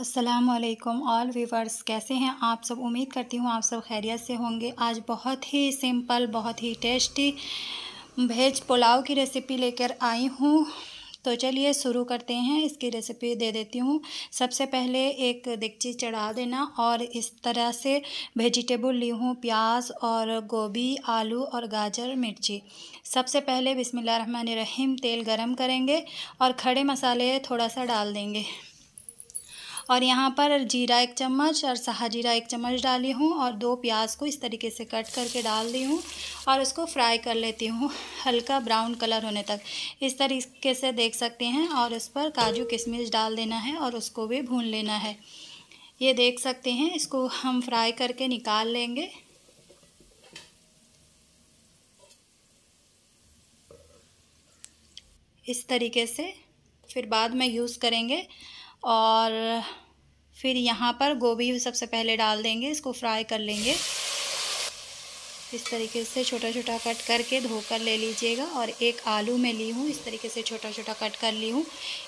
Aslam all viewers कैसे हैं आप सब उम्मीद करती हूँ आप सब खैरियत से होंगे आज बहुत ही सिंपल बहुत ही टेस्टी भेज पुलाव की रेसिपी लेकर आई हूँ तो चलिए शुरू करते हैं इसकी रेसिपी दे देती हूँ सबसे पहले एक दिगची चढ़ा देना और इस तरह से वेजिटेबल ली हूँ प्याज और गोभी आलू और गाजर मिर्ची सबसे पहले रहीम तेल गरम करेंगे और खड़े मसाले थोड़ा सा डाल देंगे और यहाँ पर जीरा एक चम्मच और सहा जीरा एक चम्मच डाली हूँ और दो प्याज को इस तरीके से कट करके डाल दी हूँ और उसको फ्राई कर लेती हूँ हल्का ब्राउन कलर होने तक इस तरीके से देख सकते हैं और उस पर काजू किशमिश डाल देना है और उसको भी भून लेना है ये देख सकते हैं इसको हम फ्राई करके निकाल लेंगे इस तरीके से फिर बाद में यूज़ करेंगे और फिर यहाँ पर गोभी सबसे पहले डाल देंगे इसको फ्राई कर लेंगे इस तरीके से छोटा छोटा कट करके धोकर ले लीजिएगा और एक आलू मैं ली हूँ इस तरीके से छोटा छोटा कट कर ली हूँ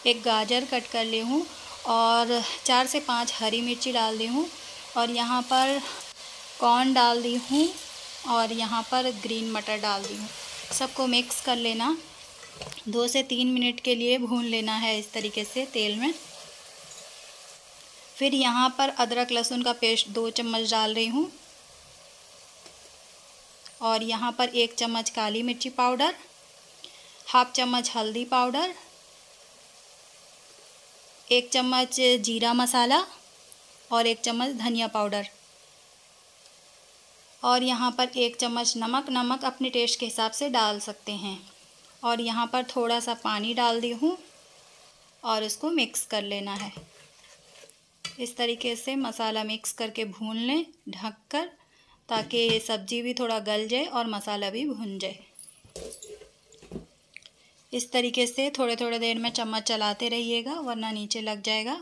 एक गाजर कट कर ली हूँ और चार से पाँच हरी मिर्ची डाल दी हूँ और यहाँ पर कॉर्न डाल दी हूँ और यहाँ पर ग्रीन मटर डाल दी हूँ सबको मिक्स कर लेना दो से तीन मिनट के लिए भून लेना है इस तरीके से तेल में फिर यहाँ पर अदरक लहसुन का पेस्ट दो चम्मच डाल रही हूँ और यहाँ पर एक चम्मच काली मिर्ची पाउडर हाफ चम्मच हल्दी पाउडर एक चम्मच जीरा मसाला और एक चम्मच धनिया पाउडर और यहाँ पर एक चम्मच नमक नमक अपने टेस्ट के हिसाब से डाल सकते हैं और यहाँ पर थोड़ा सा पानी डाल दी हूँ और इसको मिक्स कर लेना है इस तरीके से मसाला मिक्स करके भून लें ढक कर ताकि ये सब्जी भी थोड़ा गल जाए और मसाला भी भून जाए इस तरीके से थोड़े थोड़े देर में चम्मच चलाते रहिएगा वरना नीचे लग जाएगा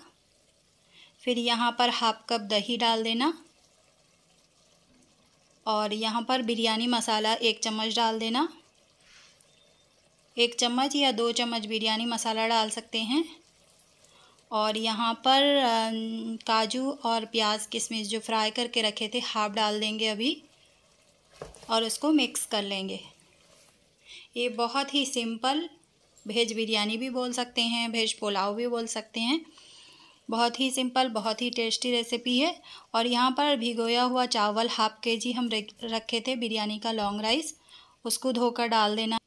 फिर यहाँ पर हाफ कप दही डाल देना और यहाँ पर बिरयानी मसाला एक चम्मच डाल देना एक चम्मच या दो चम्मच बिरयानी मसाला डाल सकते हैं और यहाँ पर काजू और प्याज किशमिश जो फ्राई करके रखे थे हाफ डाल देंगे अभी और उसको मिक्स कर लेंगे ये बहुत ही सिंपल भेज बिरयानी भी बोल सकते हैं भेज पुलाव भी बोल सकते हैं बहुत ही सिंपल बहुत ही टेस्टी रेसिपी है और यहाँ पर भिगोया हुआ चावल हाफ के जी हम रखे थे बिरयानी का लॉन्ग राइस उसको धोकर डाल देना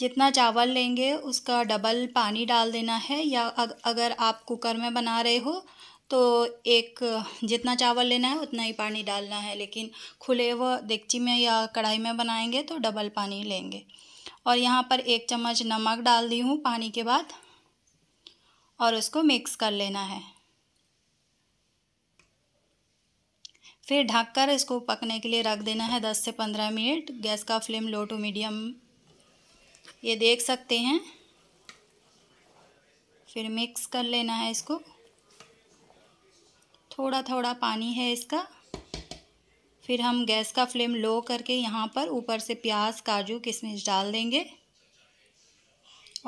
जितना चावल लेंगे उसका डबल पानी डाल देना है या अगर आप कुकर में बना रहे हो तो एक जितना चावल लेना है उतना ही पानी डालना है लेकिन खुले व देगची में या कढ़ाई में बनाएंगे तो डबल पानी लेंगे और यहाँ पर एक चम्मच नमक डाल दी हूँ पानी के बाद और उसको मिक्स कर लेना है फिर ढककर इसको पकने के लिए रख देना है दस से पंद्रह मिनट गैस का फ्लेम लो टू मीडियम ये देख सकते हैं फिर मिक्स कर लेना है इसको थोड़ा थोड़ा पानी है इसका फिर हम गैस का फ्लेम लो करके यहाँ पर ऊपर से प्याज काजू किशमिश डाल देंगे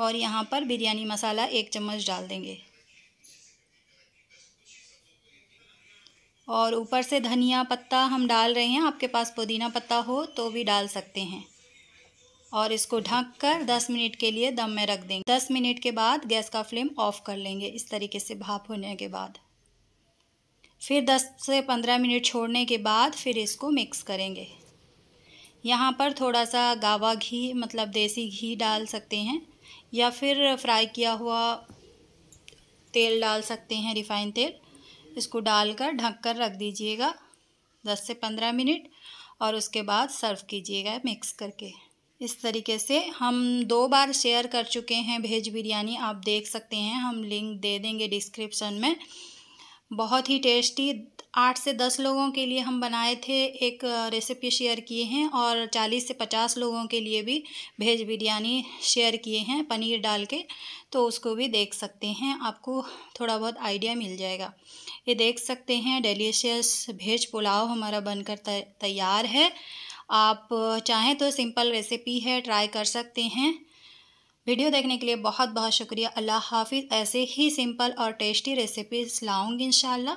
और यहाँ पर बिरयानी मसाला एक चम्मच डाल देंगे और ऊपर से धनिया पत्ता हम डाल रहे हैं आपके पास पुदीना पत्ता हो तो भी डाल सकते हैं और इसको ढक कर दस मिनट के लिए दम में रख देंगे दस मिनट के बाद गैस का फ्लेम ऑफ कर लेंगे इस तरीके से भाप होने के बाद फिर 10 से 15 मिनट छोड़ने के बाद फिर इसको मिक्स करेंगे यहाँ पर थोड़ा सा गावा घी मतलब देसी घी डाल सकते हैं या फिर फ्राई किया हुआ तेल डाल सकते हैं रिफाइन तेल इसको डालकर ढक कर रख दीजिएगा 10 से 15 मिनट और उसके बाद सर्व कीजिएगा मिक्स करके इस तरीके से हम दो बार शेयर कर चुके हैं भेज बिरयानी आप देख सकते हैं हम लिंक दे देंगे डिस्क्रिप्शन में बहुत ही टेस्टी आठ से दस लोगों के लिए हम बनाए थे एक रेसिपी शेयर किए हैं और चालीस से पचास लोगों के लिए भी भेज बिरयानी शेयर किए हैं पनीर डाल के तो उसको भी देख सकते हैं आपको थोड़ा बहुत आइडिया मिल जाएगा ये देख सकते हैं डेलीशियस भेज पुलाव हमारा बनकर तैयार है आप चाहें तो सिंपल रेसिपी है ट्राई कर सकते हैं वीडियो देखने के लिए बहुत बहुत शुक्रिया अल्लाह हाफिज़ ऐसे ही सिंपल और टेस्टी रेसिपीज़ लाऊँगी इन